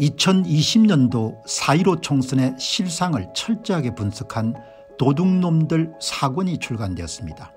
2020년도 4.15 총선의 실상을 철저하게 분석한 도둑놈들 사권이 출간되었습니다.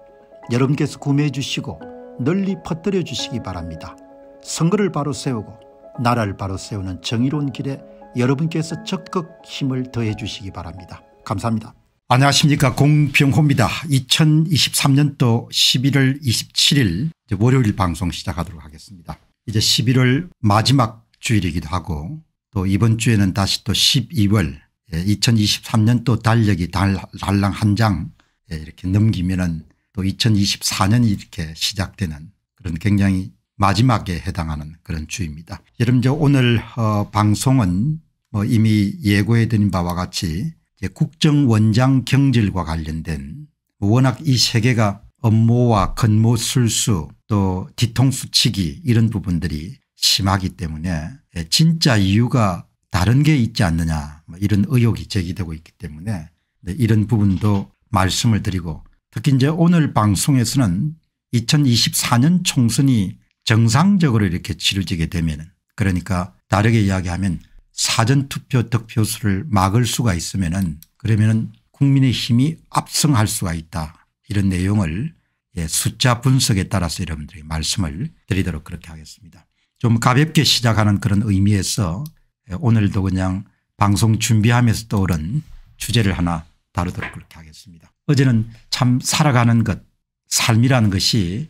여러분께서 구매해 주시고 널리 퍼뜨려 주시기 바랍니다. 선거를 바로 세우고 나라를 바로 세우는 정의로운 길에 여러분께서 적극 힘을 더해 주시기 바랍니다. 감사합니다. 안녕하십니까 공병호입니다. 2023년도 11월 27일 월요일 방송 시작하도록 하겠습니다. 이제 11월 마지막 주일이기도 하고 또 이번 주에는 다시 또 12월 2023년 예, 또 달력이 달, 달랑 한장 예, 이렇게 넘기면은 또 2024년이 이렇게 시작되는 그런 굉장히 마지막에 해당하는 그런 주입니다. 여러분 저 오늘 어 방송은 뭐 이미 예고해드린 바와 같이 국정원장 경질과 관련된 워낙 이 세계가 업무와 근무 술수 또 뒤통수 치기 이런 부분들이 심하기 때문에 예, 진짜 이유가 다른 게 있지 않느냐 뭐 이런 의혹이 제기되고 있기 때문에 네, 이런 부분도 말씀을 드리고 특히 이제 오늘 방송에서는 2024년 총선이 정상적으로 이렇게 치러지게 되면 그러니까 다르게 이야기하면 사전투표 득표수를 막을 수가 있으면 은 그러면 은 국민의 힘이 압승할 수가 있다 이런 내용을 예, 숫자 분석에 따라서 여러분들이 말씀을 드리도록 그렇게 하겠습니다. 좀 가볍게 시작하는 그런 의미에서 예, 오늘도 그냥 방송 준비하면서 떠오른 주제를 하나 다루도록 그렇게 하겠습니다. 어제는 참 살아가는 것 삶이라는 것이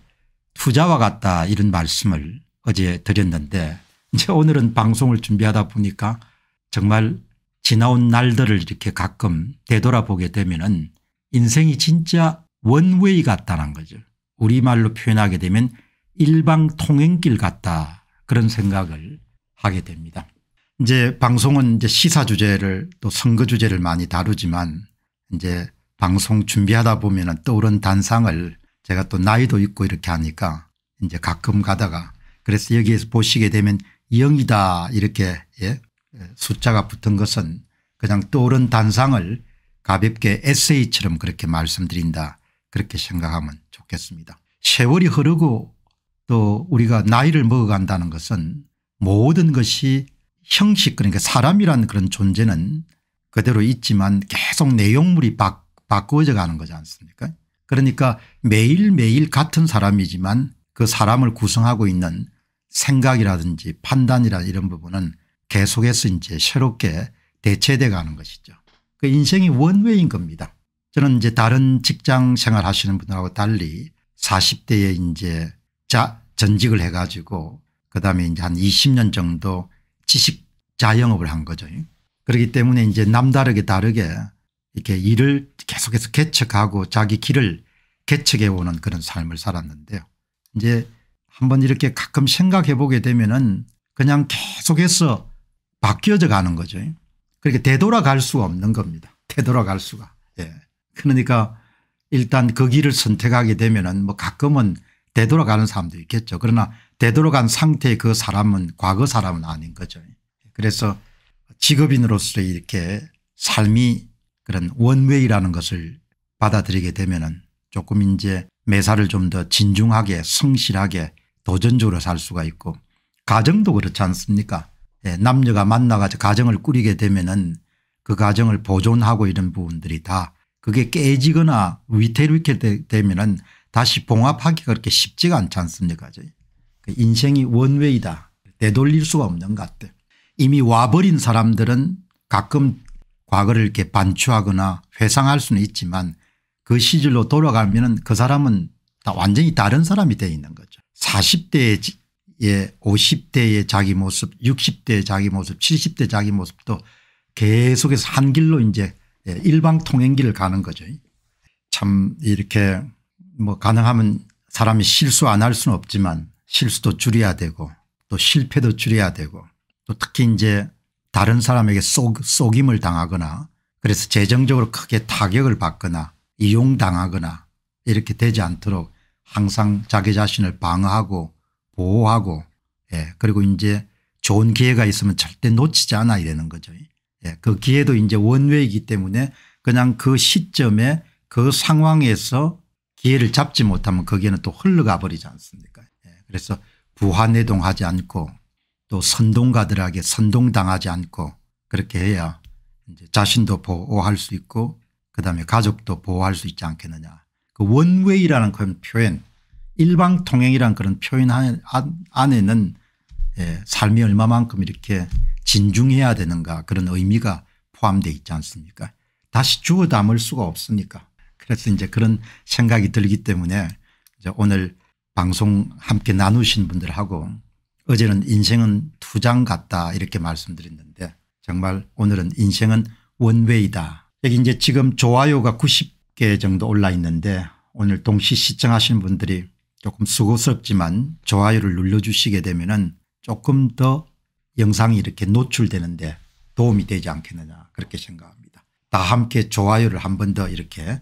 투자와 같다 이런 말씀을 어제 드렸는데 이제 오늘은 방송을 준비하다 보니까 정말 지나온 날들을 이렇게 가끔 되돌아보게 되면은 인생이 진짜 원웨이 같다는 거죠. 우리말로 표현하게 되면 일방 통행길 같다 그런 생각을 하게 됩니다. 이제 방송은 이제 시사 주제를 또 선거 주제를 많이 다루지만 이제 방송 준비하다 보면 떠오른 단상을 제가 또 나이도 있고 이렇게 하니까 이제 가끔 가다가 그래서 여기에서 보시게 되면 0이다 이렇게 예 숫자가 붙은 것은 그냥 떠오른 단상을 가볍게 에세이처럼 그렇게 말씀드린다 그렇게 생각하면 좋겠습니다. 세월이 흐르고 또 우리가 나이를 먹어간다는 것은 모든 것이 형식 그러니까 사람이라는 그런 존재는 그대로 있지만 계속 내용물이 바, 바꿔져 가는 거지 않습니까 그러니까 매일매일 같은 사람이지만 그 사람을 구성하고 있는 생각이라든지 판단이라 이런 부분은 계속해서 이제 새롭게 대체돼 가는 것이죠. 그 인생이 원외인 겁니다. 저는 이제 다른 직장 생활 하시는 분들하고 달리 40대에 이제 자, 전직을 해가지고 그다음에 이제 한 20년 정도 지식 자영업을 한 거죠. 그렇기 때문에 이제 남다르게 다르게 이렇게 일을 계속해서 개척하고 자기 길을 개척해 오는 그런 삶을 살았는데요. 이제 한번 이렇게 가끔 생각해 보게 되면은 그냥 계속해서 바뀌어져 가는 거죠. 그렇게 되돌아갈 수가 없는 겁니다. 되돌아갈 수가. 예. 그러니까 일단 그 길을 선택하게 되면은 뭐 가끔은 되돌아가는 사람도 있겠죠. 그러나 되돌아간 상태의 그 사람은 과거 사람은 아닌 거죠. 그래서 직업인으로서 이렇게 삶이 그런 원웨이라는 것을 받아들이게 되면은 조금 이제 매사를 좀 더 진중하게 성실하게 도전적으로 살 수가 있고 가정도 그렇지 않습니까 예, 남녀가 만나가지고 가정을 꾸리게 되면은 그 가정을 보존하고 이런 부분들이 다 그게 깨지거나 위태롭게 되면은 다시 봉합하기가 그렇게 쉽지가 않지 않습니까 그 인생이 원웨이다 되돌릴 수가 없는 것같아 이미 와버린 사람들은 가끔 과거를 이렇게 반추하거나 회상할 수는 있지만 그 시절로 돌아가면 그 사람은 다 완전히 다른 사람이 되어 있는 거죠. 40대에 50대의 예, 자기 모습 60대의 자기 모습 70대 자기 모습도 계속해서 한 길로 이제 예, 일방통행길을 가는 거죠. 참 이렇게 뭐 가능하면 사람이 실수 안 할 수는 없지만 실수도 줄여야 되고 또 실패도 줄여야 되고 또 특히 이제 다른 사람에게 속, 속임을 당하거나 그래서 재정적으로 크게 타격을 받거나 이용당하거나 이렇게 되지 않도록 항상 자기 자신을 방어하고 보호하고 예 그리고 이제 좋은 기회가 있으면 절대 놓치지 않아야 되는 거죠. 예 그 기회도 이제 원외이기 때문에 그냥 그 시점에 그 상황에서 기회를 잡지 못하면 거기에는 또 흘러가 버리지 않습니까 예, 그래서 부화내동하지 않고 또 선동가들에게 선동당하지 않고 그렇게 해야 이제 자신도 보호할 수 있고 그다음에 가족도 보호할 수 있지 않겠느냐. 그 원웨이라는 그런 표현 일방통행이란 그런 표현 안에는 예, 삶이 얼마만큼 이렇게 진중해야 되는가 그런 의미가 포함되어 있지 않습니까 다시 주워 담을 수가 없으니까 그래서 이제 그런 생각이 들기 때문에 오늘 방송 함께 나누신 분들하고 어제는 인생은 투장 같다 이렇게 말씀드렸는데 정말 오늘은 인생은 원웨이다. 여기 이제 지금 좋아요가 90개 정도 올라 있는데 오늘 동시 시청하신 분들이 조금 수고스럽지만 좋아요를 눌러주시게 되면은 조금 더 영상이 이렇게 노출되는데 도움이 되지 않겠느냐 그렇게 생각합니다. 다 함께 좋아요를 한 번 더 이렇게